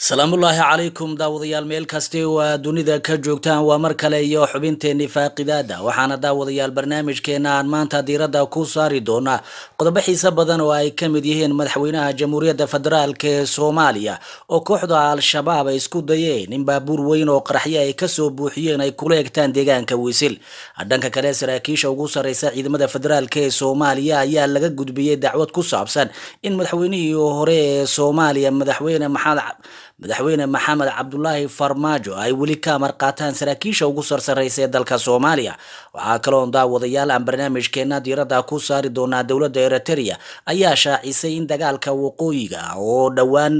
asalaamullaahi calaykum daawadayaal meel kaste oo aad dunida ka joogtaan waa mar kale iyo xubinteenni faaqidaada waxaana daawadayaal barnaamijkeena aan maanta diiradda ku saari doonaa qodobo xiise badan oo ay ka mid yihiin madaxweynaha jamhuuriyadda federaalk ee soomaaliya oo kooxda al-shabaab ay isku dayeen in baabuur weyn oo qaraxyo ay kasoo buuxiyeen ay kula egtaan deegaanka wiisil dhanka kale saraakiisha ugu sarreysa ciidamada federaalk ee soomaaliya ayaa laga gudbiyey dacwad ku saabsan in madaxweynihii hore ee soomaaliya madaxweyne maxamed madaxweyne maxamed cabdulaahi farmaajo ay weli ka amar qaataan saraakiisha ugu sarsaraysa ee dalka soomaaliya waxaa kaloo daawadayaal aan barnaamijkeenna diiradda ku saari doonaa dowladda eritereya ayaa shaacisay in dagaalka waqooyiga ah oo dhowaan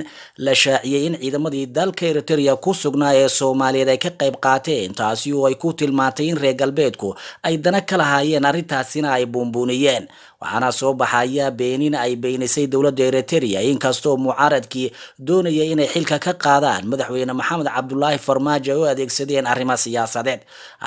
la shaaciyey in ciidamadii dalka eritereya ku sugnaa ee soomaaliyeed ay ka qayb qaateen taasi oo ay ku tilmaantay in reer galbeedku ay dana ka lahaayeen arrintaasina ay buunbuuniyeen waxaana soo baxaya beenin ay beenisay dowladda eriteria inkastoo mucaaradkii doonaya inay xilka ka qaadaan madaxweyne maxamed cabdulaahi farmaajo ay adeegsadeen arrimo siyaasadeed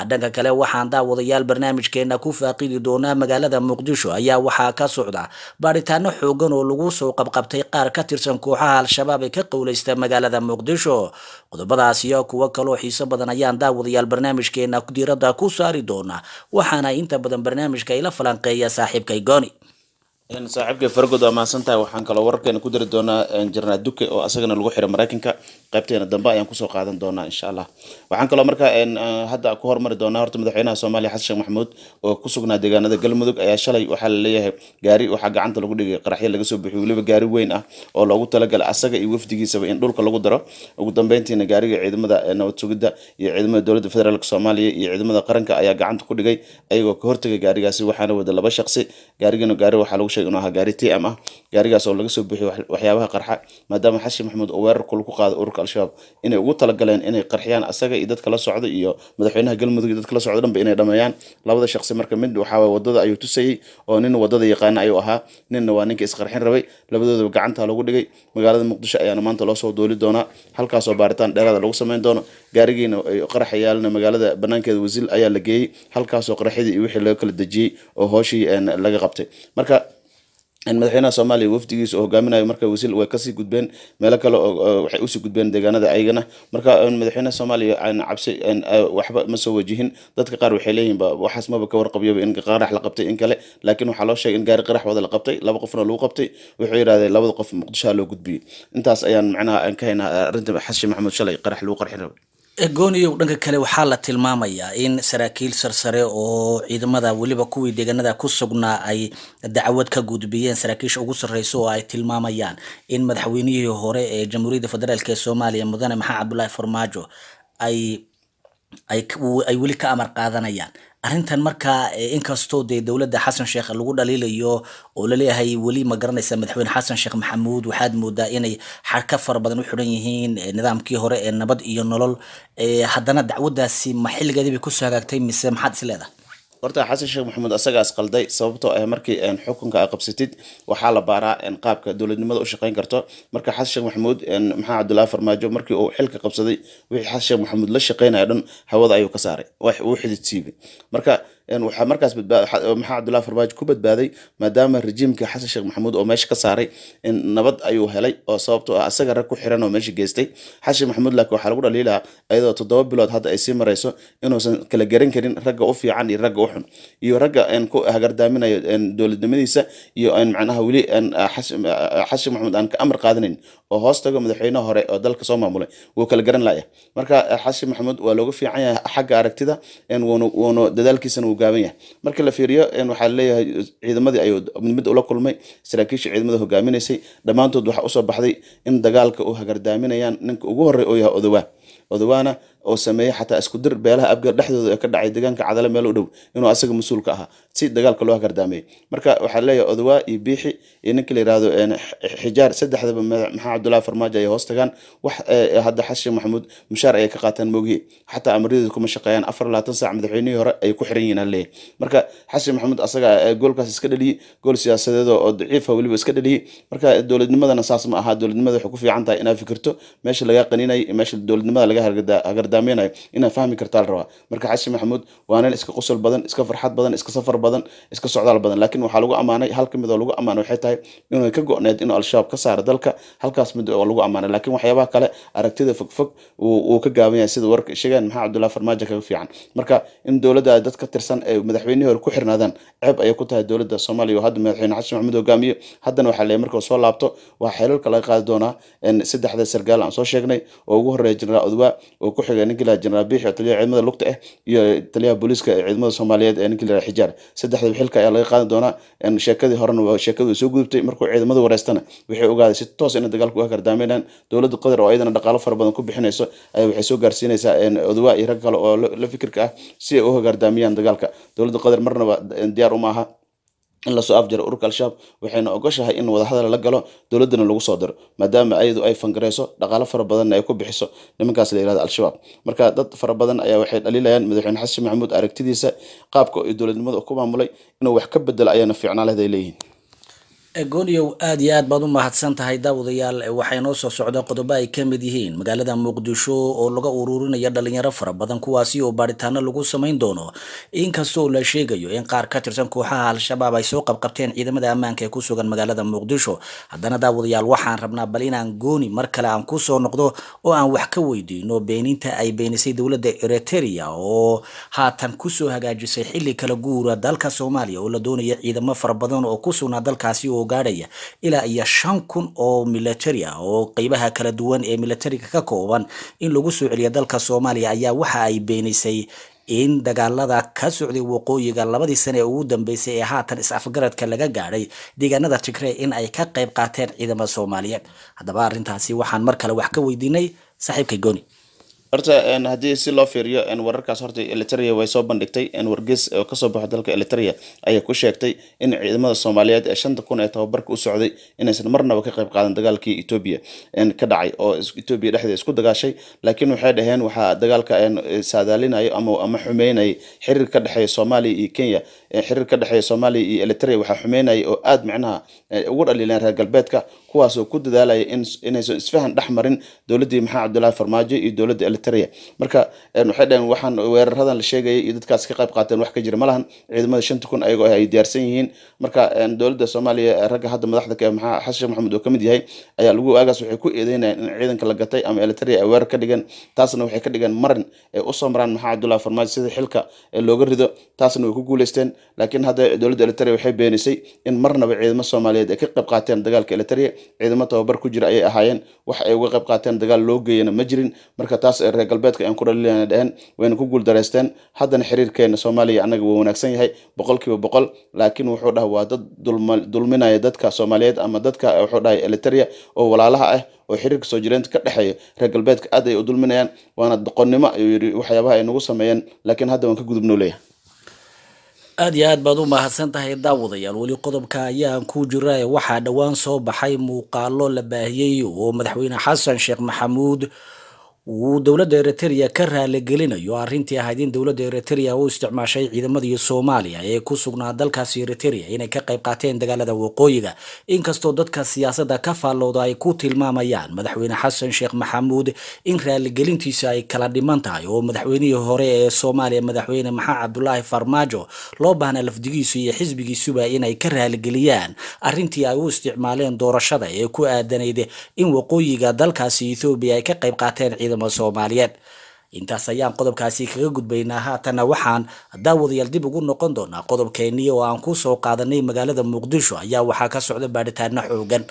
dhanka kale waxaan daawadayaal barnaamijkeena ku faaqidi doonaa magaalada muqdisho ayaa waxaa ka socda baaritaano xoogan oo lagu soo qabqabtay qaar ka tirsan kooxaha al-shabaab ee ka qowleysta magaalada muqdisho qodobadaasi iyo kuwo kaloo xiiso badan ayaan daawadayaal barnaamijkeena diiradda ku saari doonaa waxaana inta badan barnaamijka ila falanqeeya saaxiibkay gooni saaxiibka fargod waa mahadsantahay waxaan kaloo wararkeena ku dari doonaa jarnaal duke oo asagana lagu xiray maraykanka qaybteena dambe ayaan kusoo qaadan doonaa insha allah waxaan kaloo markaa hadda ku hormari doonaa horta madaxweynaha soomaaliya xasan sheekh maxamuud oo ku sugnaa deegaanada galmudug ayaa shalay waxaa la gaari waxaa gacanta lagu dhigay qaraxyo laga soo bixiyo weliba gaari weyn ah oo loogu talagalay asaga iyo wafdigiisaba in dhulka lagu daro ugu dambeyntiina gaariga ciidamada nabad iyo ciidamada dowladda federaalka soomaaliya iyo ciidamada qaranka ayaa gacanta ku dhigay ayagoo ka hortagay gaarigaasi waxaana wada laba shaqsi gaarigana waxaa lagu sheeg inuu ahaa gaari tm ah gaarigaas oo laga soo buuxiyo waxyaabaha qarxa maadaama xashi maxamuud oo weerarku lagu qaada ururka al-shabaab inay ugu talagaleen inay qarxiyaan asaga iyo dadka la socda iyo madaxweynaha galmudug iyo dadka socda dhanba inay dhameeyaan labada shaqsi marka mid waxaaway wadada ayuu tusayey oo nin wadada yaqaana ayuu ahaa ninna waa ninka isqarxin rabay labadoodaba gacanta lagu dhigay magaalada muqdisho ayaana maanta loosoo duuli doonaa halkaasoo baaritaan dheeraada lagu sameyn doono gaarigiina qaraxa yaalna magaalada banaankeeda wasiil ayaa la geeyey halkaasoo qaraxyadii iyo wixii laga kala dejiyey oo hooshii laga qabtay marka in madaxweynaha soomaaliya wafdigiisa hogaaminayo marka wasiil way kasii gudbeen meelo kale waxay usii gudbeen deegaanada ayagana marka madaxweynaha soomaaliya cabsi waxba masoo wajihin dadka qaar waxay leeyihin waxaas maba ka warqabyaba in qarax la qabtay in kale laakiin waxaa loo sheegay in gaari qarax wada la qabtay laba qofna lagu qabtay wuxuu yidhahdeen labada qof muqdishoha loo gudbiyey intaas ayaan macnaha aan ka haynaa arrinta xashi maxamuud shalay qarax lagu qarxin raba gooniyow dhanka kale waxaa la tilmaamayaa in saraakiil sarsare oo ciidamada weliba kuwii deegaanada ku sugnaa ay dacwad ka gudbiyeen saraakiisha ugu sarreyso oo ay tilmaamayaan in madaxweynihii hore ee jamhuuriyadda federaalk ee soomaaliya mudane maxamed cabdulaahi farmaajo ay ay weli ka amar qaadanayaan arintan markaa eh, inkastoo dee dowladda xasan sheekh lagu dhaliilayo oo laleeyahay weli ma garanaysa madaxweyne xasan sheekh maxamuud waxaad moodaa inay xarka fara badan u xiran yihiin eh, nidaamkii hore ee nabad iyo nolol eh, haddana dacwadaasi ma xilligeedii bay kusoo hagaagtay mise maxaad isleedahay horta xasan sheekh maxamuud asagaas qalday sababtoo ah markii xukunka a qabsatid waxaa la baaraa qaabka dowladnimada u shaqeyn karto marka xasan sheekh maxamuud maxaa cabdullaahi farmaajo markii uu xilka qabsaday wixii xasan sheekh maxamuud la shaqeynaya dhan hawada ayuu ka saaray wax uu xidid siibay marka waxaa markaas maxaa cabdullah farmaajo ku badbaaday maadaama rejiimka xasan sheekh maxamuud oo meesha ka saaray in nabad ayuu helay oo sababto ah asaga rag ku xiran oo meesha geystay xasan sheekh maxamuud laakiin waxaa lagu dhaliilaa iyadoo toddoba bilood hadda ay sii marayso inuusan kala garan karin ragga u fiican iyo ragga u xun iyo ragga ku hagardaaminayo dowladnimadiisa iyo macnaha weli xasan sheekh maxamuud aan ka amar qaadanayn oo hoos tago madaxweynaha hore oo dalka soo maamulay wuu kala garan laaya marka xasan sheekh maxamuud waa looga fiican yahay xagga aragtida wuuna dadaalkiisana uu gaaban yahay marka la fiiriyo waxaa leeyahay ciidamadii ayuu midmid ula kulmay saraakiisha ciidamada hogaaminaysay dhammaantood waxaa usoo baxday in dagaalka u hagardaaminayaan ninka ugu horey oo yahay odowaa odowaana oo sameeyey xataa iskudir dir beelaha abgar dhexdooda ee ka dhacay deegaanka cadale meel u dhow inuu asaga mas-uul ka ahaa si dagaalka loo hagardaamiyey marka waxaa leeyahay odawaa iyo biixi iyo ninka la yirahdo xijaar saddexdaba maxaa cabdullahi farmaajo ay hoos tagaan wax hadda xashe maxamuud mushaar ayay ka qaataan moogiye xataa amaradeedu kuma shaqeeyaan afar labaatan saac madaxweynihii hore ay ku xiran yihiin aan marka xashe maxamuud asaga goolkaas iska dhaliyey gool siyaasadeed oo daciifa ah weliba iska dhaliyey marka dowladnimadana saas ma aha dowladnimada waxay ku fiican tahay inaa fikirto meesha lagaa qaninay meesha dowladnimada laga hagardaamay daameynayo inaad fahmi kartaa la rabaa marka xashi maxamuud waa nin iska qosol badan iska farxad badan iska safar badan iska socdaal badan laakiin waxaa lagu ammaanay hal ka mid oo lagu ammaanay waxay tahay inay ka go-need inuu al-shabaab ka saara dalka halkaas mid oo lagu ammaanay laakiin waxyaabaha kale aragtida fogfog uu ka gaaban yahay sida warka sheegaan maxaa cabdullahi farmaajo kaga fiican marka in dowladda dad ka tirsan ay madaxweynihii hore ku xirnaadaan ceeb ayay ku tahay dowladda soomaaliya oo hadda madaxweyne xasan maxamuud hogaamiye haddana waxaa leeyahay markuu soo laabto waa xeelalka laga qaadi doonaa saddexda sargaal aan soo sheegnay oo ugu horreeya jenaraal odwaa oo ku xigay ninkila jenaraal biix oo taliyaha ciidamada lugta ah iyo taliyaha booliiska ciidamada soomaaliyeed ee ninkila xijaar saddexdaba xilka ayaa laga qaadi doonaa sheekadii horena sheekadu soo gudubtay markuu ciidamada wareystana waxay ogaaday si toos inay dagaalku ka kardaameynaan dowladda qatar oo iyadana dhaqaalo fara badan ku bixinayso ayaa waxay soo gaarsiinaysaa odawa iyo rag kale oo la fikirka ah si ay u hogaardaamiyaan dagaalka dowladda qatar marnaba diyaar uma aha in lasoo afjaro ururka al-shabaab waxayna ogoshahay in wadahadal la galo dowladdana lagu soo diro maadaama ayadu ay fangarayso dhaqaalo fara badanna ay ku bixiso nimankaas la yirahdo al-shabaab marka dad fara badan ayaa waxay dhaliilayaan madaxweyne xasan maxamuud aragtidiisa qaabka iyo dowladnimada ku maamulay inuu wax ka bedelo ayaana fiicnaalehday leeyihiin goonyow aad iyo aad baad u mahadsan tahay daawadayaal eh, waxaynoo soo socda qodobo ay ka mid yihiin magaalada muqdisho oo laga ururinaya dhalinyaro fara badan kuwaasi oo baaritaano lagu samayn doono inkastoo la sheegayo in qaar ka tirsan kooxaha al-shabaab ay soo qabqabteen ciidamada ammaanka ee ku sugan magaalada muqdisho haddana daawadayaal waxaan rabnaa bal inaan gooni mar kale aan ku soo noqdo oo aan wax ka weydiino beeninta ay beenisay dowladda eriteria oo haatan kusoo hagaajisay xili kala guura dalka soomaaliya oo la doonaya ciidamo fara badan oo ku sugnaa dalkaasi oo soo gaadhaya ilaa iyo shan kun oo military ah oo qeybaha kala duwan ee militariga ka kooban in lagu soo celiya dalka soomaaliya ayaa waxa ay beenisay in dagaalada ka socday waqooyiga labadii sane ee ugu dambeysay ee haatan is-afgaradka laga gaadhay deegaanada tigre in ay ka qayb qaateen ciidamada soomaaliyeed haddaba arrintaasi waxaan mar kale wax ka weydiinay saaxiibka gooni horta haddii si loo fiiriyo wararkaas horta eliteria way soo bandhigtay wargees kasoo baxo dalka eliteria ayaa ku sheegtay in ciidamada soomaaliyeed ee shanta kun ee tababarka u socday inaysan marnaba ka qayb qaadan dagaalkii etoobiya ka dhacay oo etoobiya dhexdeeda isku dagaashay laakiin waxay dhaheen waxaa dagaalka saadaalinayo ama ama xumeynayay xiriir ka dhexeeya soomaaliya iyo kenya xiriir ka dhexeeya soomaaliya iyo eliteria waxaa xumeynayay oo aad micnaha ugu dhaliileen reer galbeedka kuwaasoo ku dadaalaya inaysan isfahan dhex marin dowladdii maxamed cabdulaahi farmaajo iyo dowladda taraya marka waxay dhaheen waxaan weeraradan la sheegaya iyo dadkaas ka qayb qaateen wax ka jira ma lahan ciidamada shanta kun ayagoo ay diyaarsan yihiin marka dowladda soomaaliya ragga hadda madaxda ka maxaa xasan sheekh maxamed oo kamid yahay ayaa lagu aagaas waxay ku eedeynayaan in ciidanka la gatay ama elitaria ay weerar ka dhigan taasna waxay ka dhigan marin ay u samraan maxaa cabdullahi farmaajo sida xilka looga rido taasna way ku guuleysteen laakiin hadda dowladda elitaria waxay beenisay in marnaba ciidamo soomaaliyeed ay ka qayb qaateen dagaalka elitaria ciidamo tababar ku jira ayay ahaayeen wax ay uga qayb qaateen dagaal loo geeyana ma jirin marka taas reer galbeedka ayaan ku dhalilana dheheen wayna ku guuldaraysteen haddana xiriirkeena soomaaliya annaga waa wanaagsan yahay boqol boqol laakiin wuxuu dhaha waa dad dulminaya dadka soomaaliyeed ama dadka wuxuu dhahay eliteria oo walaalaha ah oo xiriirka soo jireenta ka dhexeeya reer galbeedka aad ay u dulminayaan waana doqonnimo ayuu yidhi waxyaabaha ay nagu sameeyeen laakiin hadda waan ka gudubnoo aada iyo aad baad u mahadsan tahay daawadayaal weli qodobka ayaan ku jiray waxaa dhowaan soo baxay muuqaalo la baahiyey oo madaxweyne xasan sheekh maxamuud wuu dowladda eritrea ka raalligelinayo arrintii ahayd in dowladda eritrea u isticmaashay ciidamadii soomaaliya ee ku sugnaa dalkaasi eritrea inay ka qayb qaateen dagaalada waqooyiga inkastoo dadka siyaasadda ka faallooda ay ku tilmaamayaan madaxweyne xasan sheekh maxamuud in raaligelintiisa ay kala dhiman tahay oo madaxweynihii hore ee soomaaliya madaxweyne maxaa cabdulaahi farmaajo loo baahna lafdigiisu iyo xisbigiisuba inay ka raaligeliyaan arrintii ay u isticmaaleen doorashada ee ku aadanayd in waqooyiga dalkaasi ethoobiya ay ka qayb qaateen ciidamo soomaaliyeed intaas ayaan qodobkaasi kaga gudbaynaa haatanna waxaan daawadayaal dib ugu noqon doonaa qodobkeenii oo aan ku soo qaadanay magaalada muqdisho ayaa waxaa ka socda baadhitaano xooggan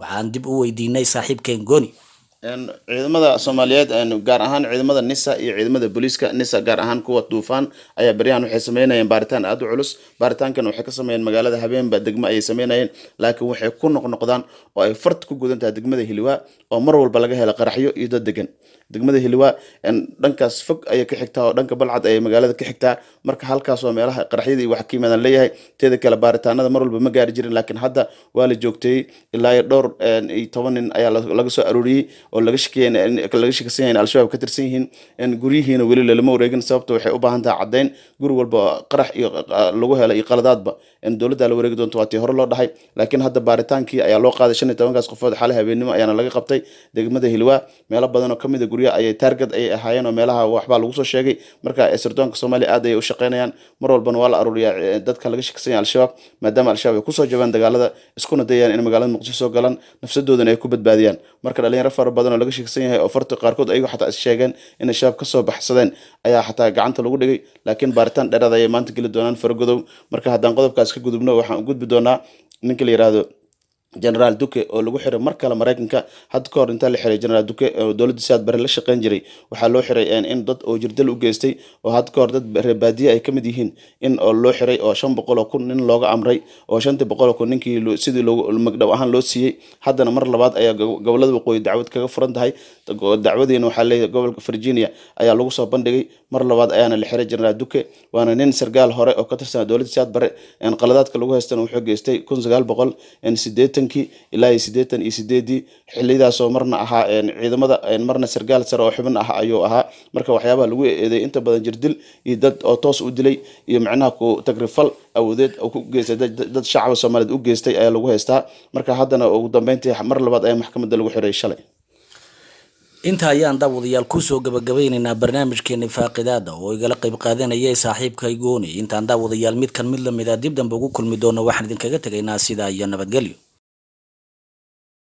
waxaan dib u weydiinay saaxiibkeen goni ciidamada soomaaliyeed gaar ahaan ciidamada nisa iyo ciidamada booliiska nisa gaar ahaan kuwa duufaan ayaa baryahan waxay sameynayeen baaritaan aada u culus baaritaankan waxay ka sameeyeen magaalada habeenba degmo ayay sameynayeen laakiin waxay ku noqnoqdaan oo ay fart ku gudan tahay degmada hiliwaa oo mar walba laga helo qaraxyo iyo dad degan degmada hiliwaa dhankaas fog ayay ka xigtaa oo dhanka balcad ayay magaalada ka xigtaa marka halkaas meelaha qaraxyadii wax ka yimaadaan leeyahay teeda kale baaritaanada mar walba ma gaari jirin laakiin hadda waa la joogteeyey ilaa iyo dhowr iyo toban nin ayaa laga soo arooriyey oo laga sheekaysan yahay in al-shabaab ka tirsan yihiin guryihiina weli lalama wareegin sababta waxay u baahan tahay caddayn guri walba qarax iyo ah, lagu helo iyo qaladaadba dowladda la wareegi doonto waa tii hore loo dhahay laakiin hadda baaritaankii ayaa loo qaaday shan iyo tobankaas qofood xale habeennimo ayaana laga qabtay degmada hilwaa meelo badanoo kamid a ah guryaha ayay taargad ayay ahaayeen oo meelaha waxbaa lagu soo sheegay marka sirdoonka soomaaliya aad ayay u shaqeynayaan mar walbana waa la aruuriyaa eh, dadka laga shakisanya al-shabaab maadaama al-shabaab ay kusoo jabaan dagaalada iskuna dayayaan in magaalada muqdisho soo galaan nafsadoodana ay ku badbaadiyaan marka dhalinyaro fara badan laga sheegsan yahay oo farta qaarkood ayagu xataa is sheegeen inay shabaab ka soo baxsadeen ayaa xataa gacanta lagu dhigay laakiin baaritaan dheeraad ayay maanta geli doonaan faragodow marka haddaan qodobkaas ka gudubno waxaan u gudbi doonaa ninka la yidhaahdo generaal duke oo lagu xiray mar kale mareykanka had ka hor intaa la xiray generaal duke oo dowladda siaad bari la shaqeyn jiray waxaa loo xiray in dad oo jirdal u geystay oo had ka hor dad reebaadiye ay kamid yihiin in oo loo xiray oo shan boqoloo kun nin looga amray oo shantii boqoloo kun ninkii sidii magdhow ahaan loo siiyey haddana mar labaad ayaa gobolada waqooyi dacwad kaga furan tahay dacwadiina waxaa leeyahay gobolka virginia ayaa lagu soo bandhigay mar labaad ayaana la xiray generaal duke waana nin sargaal hore oo ka tirsan dowladda siaad bare qaladaadka lagu haystana wuxuu geystay kun sagaal boqol sideetan kontonkii ilaa iyo sideetan iyo sideedii xilidaasoo marna ahaa ciidamada marna sargaal sare oo xubin ah ayuu ahaa marka waxyaabaha lagu eedeey inta badan jirdil iyo dad oo toos u dilay iyo macnaha ku tagrifal awoodeed ku geystay dad shacaba soomaaliyeed u geystay ayaa lagu haystaa marka haddana ugu dambeyntii mar labaad ayaa maxkamadda lagu xiray shalay inta ayaan daawadayaal kusoo gabagabeyneynaa barnaamijkeeni faaqidaada oo igala qayb qaadanayay saaxiibkay gooni intaan daawadayaal midkan mid lamida dib dambe ugu kulmi doono waxaan idinkaga tegaynaa sidaa iyo nabadgelyo